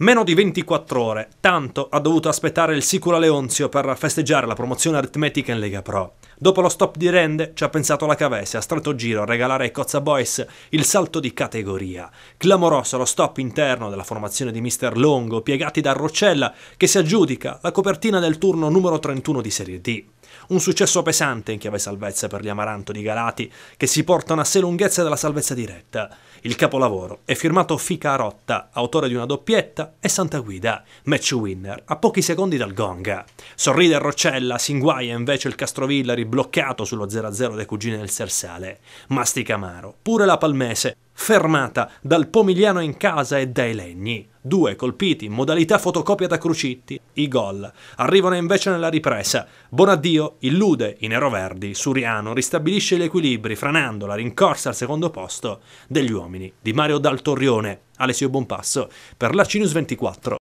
Meno di 24 ore, tanto ha dovuto aspettare il Sicura Leonzio per festeggiare la promozione aritmetica in Lega Pro. Dopo lo stop di Rende ci ha pensato la Cavese a stretto giro a regalare ai Cozza Boys il salto di categoria. Clamoroso lo stop interno della formazione di Mister Longo, piegati da Roccella, che si aggiudica la copertina del turno numero 31 di Serie D. Un successo pesante in chiave salvezza per gli Amaranto di Galati, che si portano a sé lunghezza della salvezza diretta. Il capolavoro è firmato Fica Rotta, autore di una doppietta, e Santa Guida, match winner, a pochi secondi dal gong. Sorride Roccella, si inguaia invece il Castrovillari bloccato sullo 0-0 dei cugini del Sersale. Masticamaro, pure la Palmese, fermata dal Pomigliano in casa e dai legni. Due colpiti in modalità fotocopia da Crucitti, i gol. Arrivano invece nella ripresa. Bonaddio illude i neroverdi, Suriano ristabilisce gli equilibri franando la rincorsa al secondo posto degli uomini di Mario Daltorrione, Alessio Bonpasso per la Cinus 24.